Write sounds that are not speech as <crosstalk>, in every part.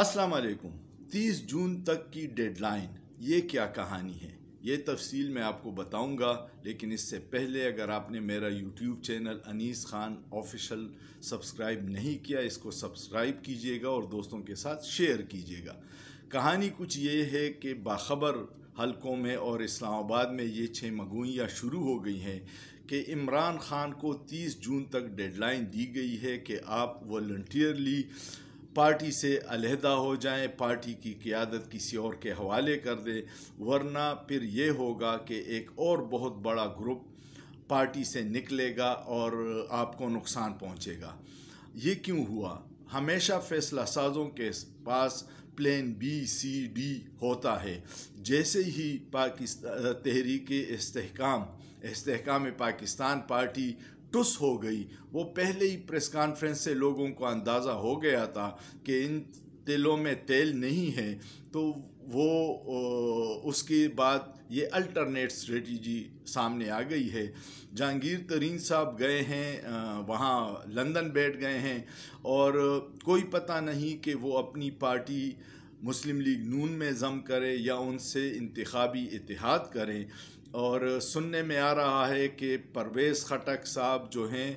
अस्सलाम वालेकुम 30 जून तक की डेडलाइन ये क्या कहानी है ये तफसील मैं आपको बताऊंगा लेकिन इससे पहले अगर आपने मेरा YouTube channel Anees Khan official subscribe नहीं किया इसको सब्सक्राइब कीजिएगा और दोस्तों के साथ शेयर कीजिएगा कहानी कुछ ये है कि बाखबर हलकों में और इस्लामाबाद में ये छः मगुइयाँ शुरू हो गई हैं कि इमरान खान को 30 जून तक डेडलाइन दी गई है कि आप वॉल्टियरली पार्टी से अलहदा हो जाएं पार्टी की क़्यादत किसी और के हवाले कर दें वरना फिर ये होगा कि एक और बहुत बड़ा ग्रुप पार्टी से निकलेगा और आपको नुकसान पहुंचेगा ये क्यों हुआ हमेशा फैसला साजों के पास प्लान बी सी डी होता है जैसे ही पाकिस्तान तहरीक इसकाम इसकाम पाकिस्तान पार्टी टुस हो गई वो पहले ही प्रेस कॉन्फ्रेंस से लोगों को अंदाज़ा हो गया था कि इन तेलों में तेल नहीं है तो वो उसके बाद ये अल्टरनेट स्ट्रेटजी सामने आ गई है जहांगीर तरीन साहब गए हैं वहाँ लंदन बैठ गए हैं और कोई पता नहीं कि वो अपनी पार्टी मुस्लिम लीग नून में जम करें या उनसे इंतबी इतिहाद करें और सुनने में आ रहा है कि परवेज़ खटक साहब जो हैं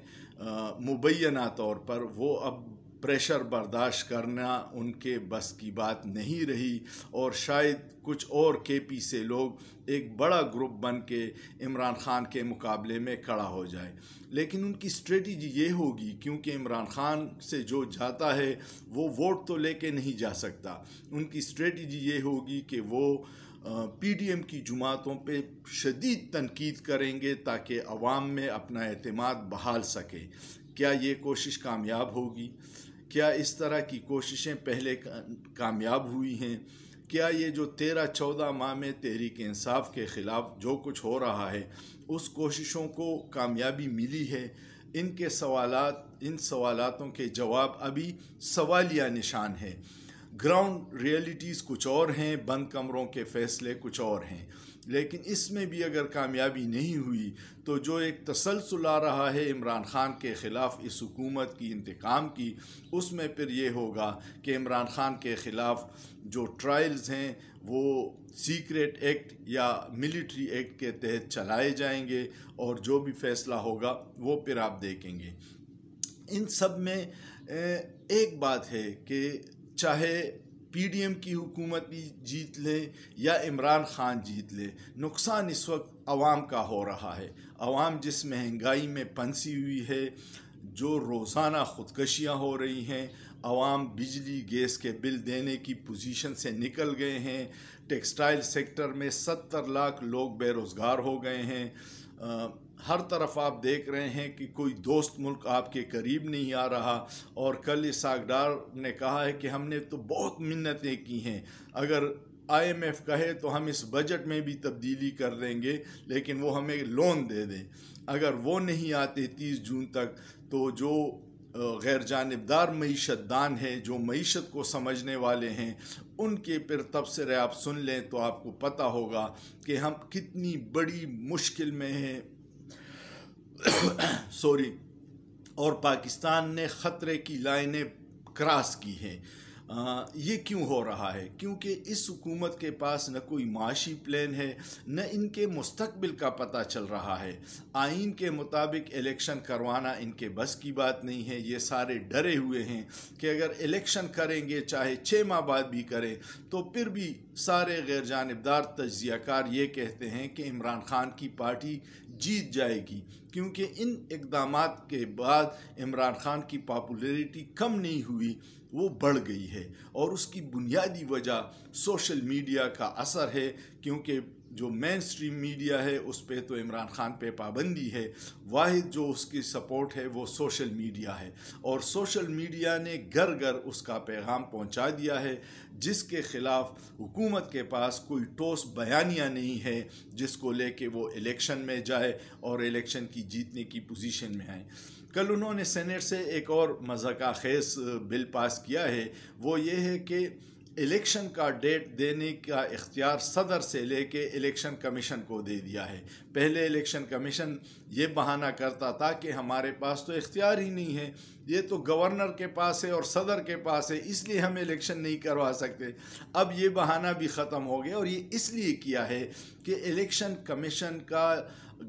मुबैना तौर पर वो अब प्रेशर बर्दाश्त करना उनके बस की बात नहीं रही और शायद कुछ और केपी से लोग एक बड़ा ग्रुप बन के इमरान खान के मुकाबले में खड़ा हो जाए लेकिन उनकी स्ट्रेटजी ये होगी क्योंकि इमरान खान से जो जाता है वो वोट तो लेके नहीं जा सकता उनकी स्ट्रेटजी ये होगी कि वो पी एम की जुमातों पर शदीद तनकीद करेंगे ताकि अवाम में अपना अतमाद बहाल सके क्या ये कोशिश कामयाब होगी क्या इस तरह की कोशिशें पहले कामयाब हुई हैं क्या ये जो तेरह चौदह माह में तहरीक इंसाफ के ख़िलाफ़ जो कुछ हो रहा है उस कोशिशों को कामयाबी मिली है इनके सवालात इन सवालातों के जवाब अभी सवालिया निशान है ग्राउंड रियलिटीज़ कुछ और हैं बंद कमरों के फैसले कुछ और हैं लेकिन इसमें भी अगर कामयाबी नहीं हुई तो जो एक तसलसल आ रहा है इमरान ख़ान के ख़िलाफ़ इस हुकूमत की इंतकाम की उसमें फिर ये होगा कि इमरान ख़ान के ख़िलाफ़ जो ट्रायल्स हैं वो सीक्रेट एक्ट या मिलिट्री एक्ट के तहत चलाए जाएंगे और जो भी फ़ैसला होगा वो फिर आप देखेंगे इन सब में एक बात है कि चाहे पीडीएम की हुकूमत भी जीत ले या इमरान खान जीत ले नुकसान इस वक्त आवाम का हो रहा है आवाम जिस महंगाई में पंसी हुई है जो रोज़ाना ख़ुदकशियाँ हो रही हैं आवाम बिजली गैस के बिल देने की पोजीशन से निकल गए हैं टेक्सटाइल सेक्टर में सत्तर लाख लोग बेरोज़गार हो गए हैं आ, हर तरफ आप देख रहे हैं कि कोई दोस्त मुल्क आपके करीब नहीं आ रहा और कल इस सागडार ने कहा है कि हमने तो बहुत मिन्नतें की हैं अगर आईएमएफ कहे तो हम इस बजट में भी तब्दीली कर देंगे लेकिन वो हमें लोन दे दें अगर वो नहीं आते तीस जून तक तो जो गैर जानबदार मीशत दान हैं जो मीशत को समझने वाले हैं उनके पर तबसरे आप सुन लें तो आपको पता होगा कि हम कितनी बड़ी मुश्किल में हैं <coughs> सॉरी और पाकिस्तान ने ख़तरे की लाइनें क्रॉस की हैं ये क्यों हो रहा है क्योंकि इस हुकूमत के पास न कोई माशी प्लान है न इनके मुस्तबिल का पता चल रहा है आइन के मुताबिक इलेक्शन करवाना इनके बस की बात नहीं है ये सारे डरे हुए हैं कि अगर इलेक्शन करेंगे चाहे छः माह बाद भी करें तो फिर भी सारे गैर जानबदार कार ये कहते हैं कि इमरान खान की पार्टी जीत जाएगी क्योंकि इन इकदाम के बाद इमरान खान की पापुलरिटी कम नहीं हुई वो बढ़ गई है और उसकी बुनियादी वजह सोशल मीडिया का असर है क्योंकि जो मेन स्ट्रीम मीडिया है उस पर तो इमरान खान पे पाबंदी है वाहिद जो उसकी सपोर्ट है वो सोशल मीडिया है और सोशल मीडिया ने घर घर उसका पैगाम पहुंचा दिया है जिसके ख़िलाफ़ हुकूमत के पास कोई ठोस बयानियाँ नहीं है जिसको लेके वो इलेक्शन में जाए और इलेक्शन की जीतने की पोजीशन में आए कल उन्होंने सेनेट से एक और मजाक खेस बिल पास किया है वो ये है कि इलेक्शन का डेट देने का इख्तियार सदर से लेके इलेक्शन कमीशन को दे दिया है पहले इलेक्शन कमीशन ये बहाना करता था कि हमारे पास तो इख्तियार ही नहीं है ये तो गवर्नर के पास है और सदर के पास है इसलिए हम इलेक्शन नहीं करवा सकते अब ये बहाना भी ख़त्म हो गया और ये इसलिए किया है कि इलेक्शन कमीशन का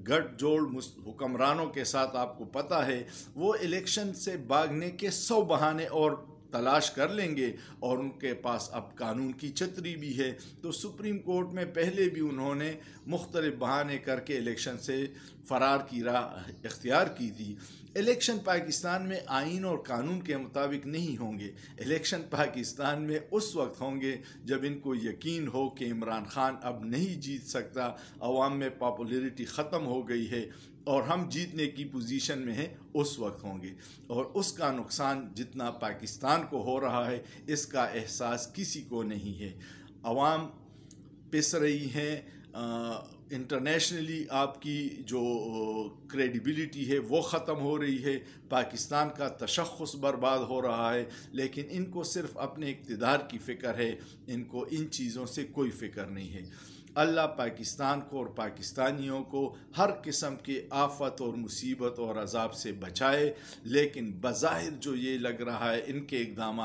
गठजोड़ हुक्मरानों के साथ आपको पता है वो इलेक्शन से भागने के सौ बहाने और तलाश कर लेंगे और उनके पास अब कानून की छतरी भी है तो सुप्रीम कोर्ट में पहले भी उन्होंने मुख्तलिफ बहाने करके इलेक्शन से फ़रार की राह इख्तियार की थी इलेक्शन पाकिस्तान में आइन और कानून के मुताबिक नहीं होंगे इलेक्शन पाकिस्तान में उस वक्त होंगे जब इनको यकीन हो कि इमरान खान अब नहीं जीत सकता अवाम में पॉपुलरिटी ख़त्म हो गई है और हम जीतने की पोजीशन में हैं उस वक्त होंगे और उसका नुकसान जितना पाकिस्तान को हो रहा है इसका एहसास किसी को नहीं है आवाम पिस रही हैं इंटरनेशनली आपकी जो क्रेडिबिलिटी है वो ख़त्म हो रही है पाकिस्तान का तशखस बर्बाद हो रहा है लेकिन इनको सिर्फ अपने इकतदार की फ़िक्र है इनको इन चीज़ों से कोई फ़िक्र नहीं है अल्लाह पाकिस्तान को और पाकिस्तानियों को हर किस्म के आफत और मुसीबत और अजाब से बचाए लेकिन बज़ाहिर जो ये लग रहा है इनके इकदाम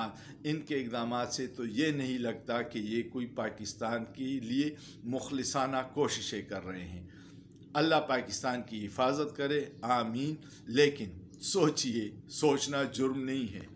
इनके इकदाम से तो ये नहीं लगता कि ये कोई पाकिस्तान के लिए मुखलसाना कोशिशें कर रहे हैं अल्लाह पाकिस्तान की हिफाजत करे आमीन लेकिन सोचिए सोचना जुर्म नहीं है